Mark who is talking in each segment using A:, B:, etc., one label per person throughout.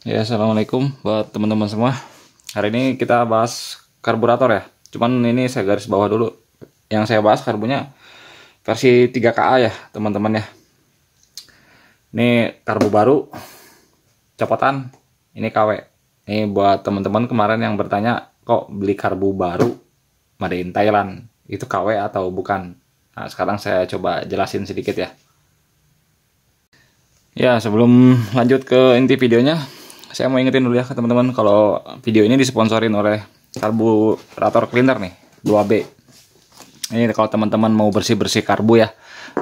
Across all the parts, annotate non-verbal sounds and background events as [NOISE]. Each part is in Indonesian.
A: Ya, assalamualaikum buat teman-teman semua. Hari ini kita bahas karburator ya. Cuman ini saya garis bawah dulu. Yang saya bahas karbunya versi 3KA ya, teman-teman ya. Ini karbu baru copotan. Ini KW. Ini buat teman-teman kemarin yang bertanya kok beli karbu baru made in Thailand. Itu KW atau bukan? Nah, sekarang saya coba jelasin sedikit ya. Ya, sebelum lanjut ke inti videonya, saya mau ingetin dulu ya ke teman-teman kalau video ini disponsorin oleh karburator cleaner nih 2B ini kalau teman-teman mau bersih-bersih karbu ya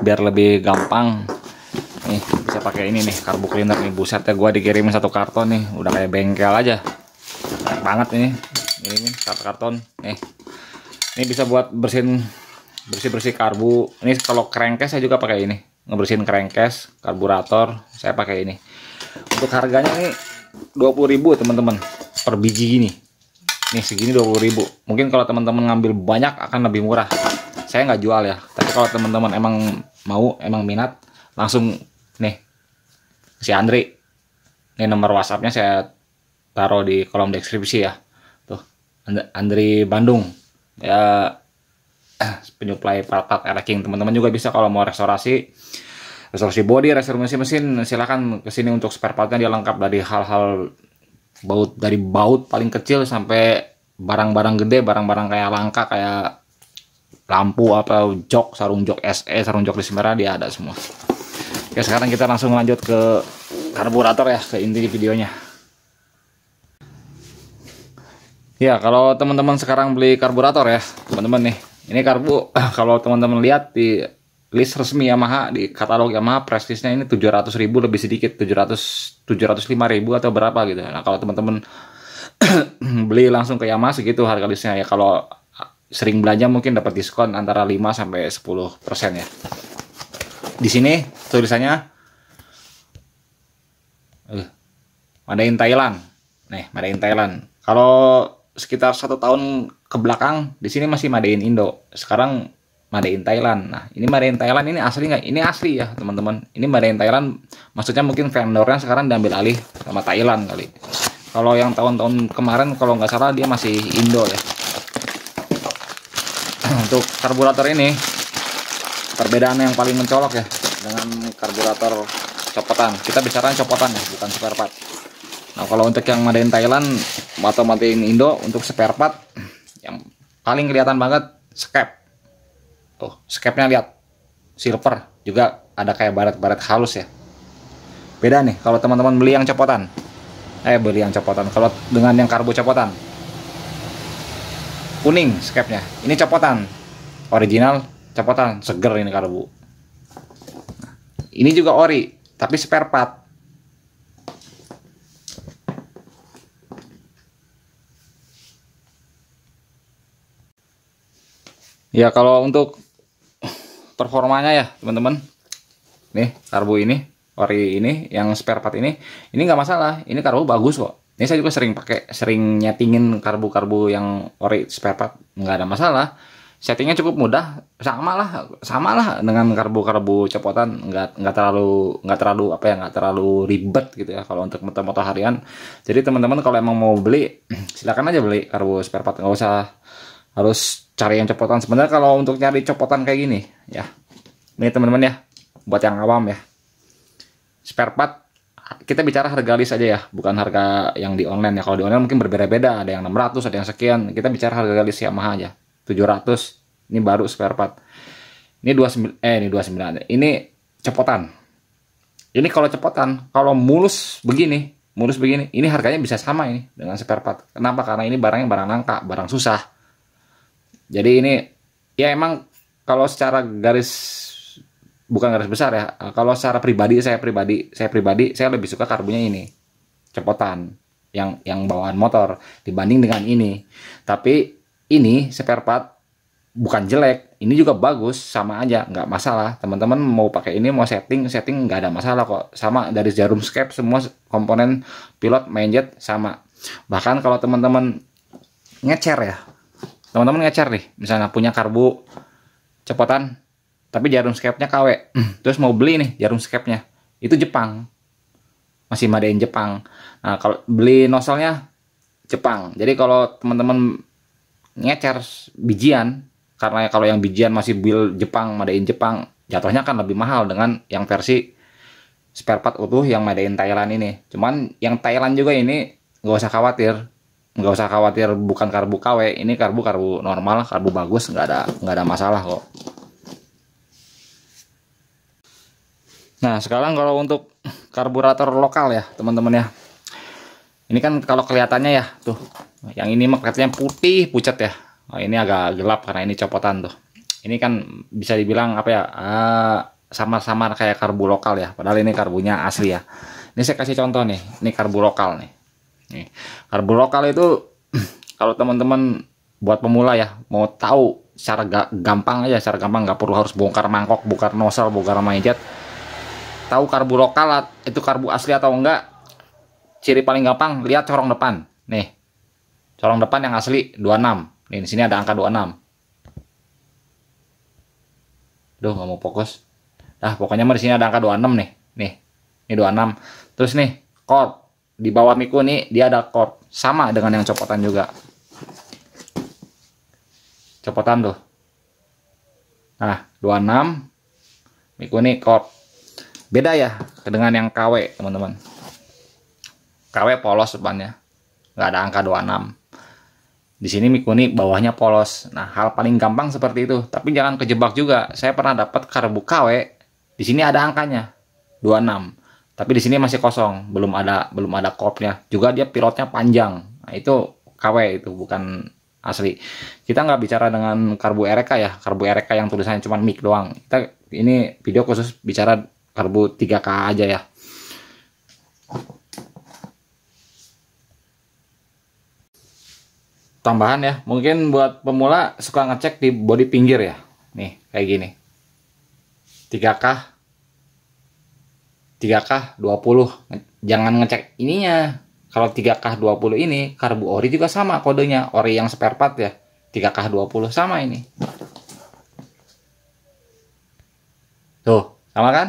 A: biar lebih gampang nih bisa pakai ini nih karbu cleaner nih buset ya gue dikirimin satu karton nih udah kayak bengkel aja Banyak banget ini ini nih karton nih ini bisa buat bersihin bersih-bersih karbu ini kalau kerengkes saya juga pakai ini ngebersihin kerengkes karburator saya pakai ini untuk harganya nih 20.000 teman-teman per biji gini nih segini 20.000 mungkin kalau teman-teman ngambil banyak akan lebih murah saya nggak jual ya tapi kalau teman-teman emang mau emang minat langsung nih si Andri ini nomor WhatsAppnya saya taruh di kolom deskripsi ya tuh Andri Bandung ya [CLEARS THROAT] penyuplai part-part teman-teman juga bisa kalau mau restorasi restorasi body, restorasi mesin, silakan kesini untuk spare partnya dia lengkap dari hal-hal baut dari baut paling kecil sampai barang-barang gede, barang-barang kayak langka kayak lampu atau jok, sarung jok SE, sarung jok di Semera dia ada semua. Oke, sekarang kita langsung lanjut ke karburator ya, ke inti videonya. Ya, kalau teman-teman sekarang beli karburator ya, teman-teman nih. Ini karbu, [CLEARS THROAT] kalau teman-teman lihat di list resmi Yamaha di katalog Yamaha prestisnya ini 700 ribu lebih sedikit 700 705 ribu atau berapa gitu nah kalau teman-teman [CLEARS THROAT] beli langsung ke Yamaha segitu harga listnya ya kalau ah, sering belanja mungkin dapat diskon antara 5 sampai 10 persen ya di sini tulisannya uh, in Thailand nih in Thailand kalau sekitar satu tahun ke belakang di sini masih Made in Indo sekarang Made in Thailand. Nah, ini Made in Thailand ini asli nggak? Ini asli ya, teman-teman. Ini Made in Thailand maksudnya mungkin vendornya sekarang diambil alih sama Thailand kali. Kalau yang tahun-tahun kemarin kalau nggak salah dia masih Indo ya. [CLEARS THROAT] Untuk karburator ini perbedaan yang paling mencolok ya dengan karburator copotan. Kita bicara copotan ya, bukan spare part. Nah, kalau untuk yang Made in Thailand atau Made in Indo untuk spare part [CLEARS THROAT] yang paling kelihatan banget skep Tuh, skepnya lihat. Silver juga ada kayak baret-baret halus ya. Beda nih kalau teman-teman beli yang copotan. Eh beli yang copotan. Kalau dengan yang karbu copotan. Kuning skepnya. Ini copotan. Original copotan, seger ini karbu. ini juga ori, tapi spare part. Ya kalau untuk performanya ya teman-teman nih karbu ini ori ini yang spare part ini ini nggak masalah ini karbu bagus kok ini saya juga sering pakai sering nyetingin karbu-karbu yang ori spare part nggak ada masalah settingnya cukup mudah sama lah sama lah dengan karbu-karbu copotan nggak nggak terlalu nggak terlalu apa ya nggak terlalu ribet gitu ya kalau untuk motor-motor harian jadi teman-teman kalau emang mau beli [CLEARS THROAT] silakan aja beli karbu spare part nggak usah harus cari yang copotan sebenarnya kalau untuk nyari copotan kayak gini ya ini teman-teman ya buat yang awam ya spare part kita bicara harga list aja ya bukan harga yang di online ya kalau di online mungkin berbeda-beda ada yang 600 ada yang sekian kita bicara harga list Yamaha aja 700 ini baru spare part ini 29 eh ini 29 ini copotan. ini kalau copotan, kalau mulus begini mulus begini ini harganya bisa sama ini dengan spare part kenapa karena ini barangnya barang langka barang susah jadi ini ya emang kalau secara garis bukan garis besar ya. Kalau secara pribadi saya pribadi saya pribadi saya lebih suka karbunya ini cepotan yang yang bawaan motor dibanding dengan ini. Tapi ini spare part bukan jelek, ini juga bagus sama aja nggak masalah. Teman-teman mau pakai ini mau setting setting nggak ada masalah kok. Sama dari jarum scape semua komponen pilot main jet sama. Bahkan kalau teman-teman ngecer ya teman-teman ngecer nih misalnya punya karbu cepotan tapi jarum skepnya KW hmm. terus mau beli nih jarum skepnya itu Jepang masih madain Jepang nah kalau beli nozzle Jepang jadi kalau teman-teman ngecer bijian karena kalau yang bijian masih build Jepang madain Jepang jatuhnya kan lebih mahal dengan yang versi spare part utuh yang madain Thailand ini cuman yang Thailand juga ini gak usah khawatir nggak usah khawatir bukan karbu KW ini karbu karbu normal karbu bagus nggak ada nggak ada masalah kok nah sekarang kalau untuk karburator lokal ya teman-teman ya ini kan kalau kelihatannya ya tuh yang ini mah putih pucat ya oh, ini agak gelap karena ini copotan tuh ini kan bisa dibilang apa ya eh, sama-sama uh, kayak karbu lokal ya padahal ini karbunya asli ya ini saya kasih contoh nih ini karbu lokal nih Nih, karbo lokal itu [CLEARS THROAT] kalau teman-teman buat pemula ya mau tahu cara ga, gampang aja cara gampang nggak perlu harus bongkar mangkok bongkar nosel bongkar mindset tahu karbu lokal itu karbu asli atau enggak ciri paling gampang lihat corong depan nih corong depan yang asli 26 nih di sini ada angka 26 Duh nggak mau fokus Dah pokoknya di sini ada angka 26 nih nih ini 26 terus nih chord di bawah Miku nih dia ada cord sama dengan yang copotan juga copotan tuh nah 26 Miku nih cord beda ya dengan yang KW teman-teman KW polos depannya nggak ada angka 26 di sini Mikuni bawahnya polos. Nah, hal paling gampang seperti itu. Tapi jangan kejebak juga. Saya pernah dapat karbu KW. Di sini ada angkanya. 26. Tapi di sini masih kosong, belum ada belum ada kopnya. Juga dia pilotnya panjang. Nah, itu KW itu bukan asli. Kita nggak bicara dengan karbu RK ya, karbu RK yang tulisannya cuma mic doang. Kita ini video khusus bicara karbu 3K aja ya. Tambahan ya, mungkin buat pemula suka ngecek di body pinggir ya. Nih, kayak gini. 3K 3K 20 jangan ngecek ininya kalau 3K 20 ini karbu ori juga sama kodenya ori yang spare part ya 3K 20 sama ini tuh sama kan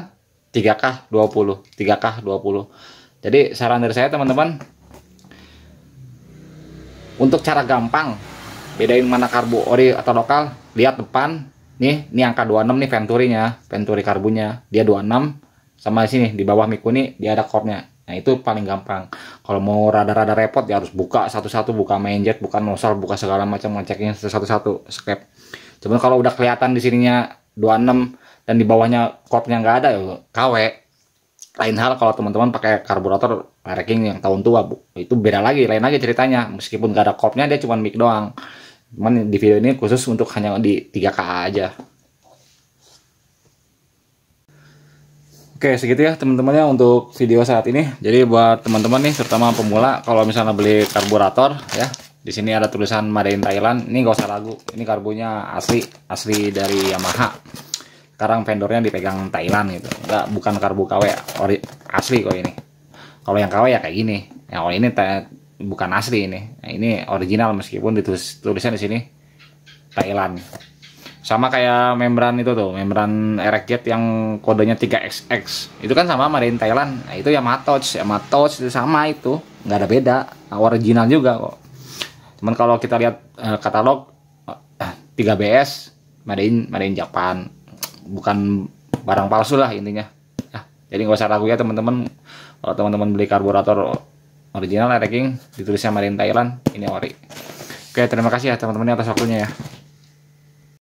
A: 3K 20 3K 20 jadi saran dari saya teman-teman untuk cara gampang bedain mana karbu ori atau lokal lihat depan nih ini angka 26 nih venturinya venturi karbunya dia 26 sama di sini di bawah miku ini dia ada kornya nah itu paling gampang kalau mau rada-rada repot ya harus buka satu-satu buka main jet, buka nosal buka segala macam ngeceknya satu-satu skep cuman kalau udah kelihatan di sininya 26 dan di bawahnya kornya nggak ada ya KW lain hal kalau teman-teman pakai karburator ranking yang tahun tua bu itu beda lagi lain lagi ceritanya meskipun gak ada kopnya dia cuma mic doang cuman di video ini khusus untuk hanya di 3K aja Oke segitu ya teman-teman ya untuk video saat ini. Jadi buat teman-teman nih terutama pemula kalau misalnya beli karburator ya di sini ada tulisan Made in Thailand. Ini gak usah ragu, ini karbunya asli asli dari Yamaha. Sekarang vendornya dipegang Thailand gitu. Enggak bukan karbu KW asli kok ini. Kalau yang KW ya kayak gini. Yang ori ini bukan asli ini. Nah, ini original meskipun ditulis tulisan di sini Thailand sama kayak membran itu tuh membran Erekjet yang kodenya 3XX itu kan sama Marine Thailand nah, itu Yamaha Yamatoch itu sama itu nggak ada beda nah, original juga kok cuman kalau kita lihat uh, katalog uh, eh, 3BS Marine Marine Japan bukan barang palsu lah intinya nah, jadi nggak usah ragu ya teman-teman kalau teman-teman beli karburator original Ereking ditulisnya Marine Thailand ini ori oke terima kasih ya teman-teman atas waktunya ya